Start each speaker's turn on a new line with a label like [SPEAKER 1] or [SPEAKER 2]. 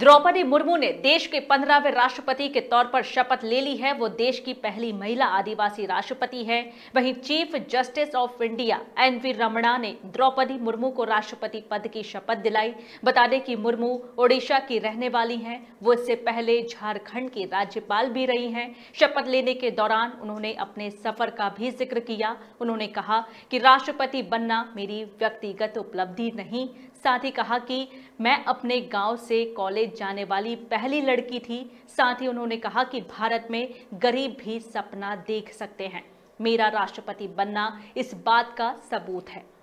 [SPEAKER 1] द्रौपदी मुर्मू ने देश के पंद्रहवें राष्ट्रपति के तौर पर शपथ ले ली है वो देश की पहली महिला आदिवासी राष्ट्रपति है वहीं chief justice of India N V Ramana ने द्रौपदी मुर्मू को राष्ट्रपति पद की शपथ दिलाई बता दें कि मुर्मू ओडिशा की रहने वाली हैं वो इससे पहले झारखंड की राज्यपाल भी रही हैं शपथ लेने के दौरान उन्होंने अपने सफर का भी जिक्र किया उन्होंने कहा कि राष्ट्रपति बनना मेरी व्यक्तिगत उपलब्धि नहीं साथ ही कहा कि मैं अपने गांव से कॉलेज जाने वाली पहली लड़की थी साथ ही उन्होंने कहा कि भारत में गरीब भी सपना देख सकते हैं मेरा राष्ट्रपति बनना इस बात का सबूत है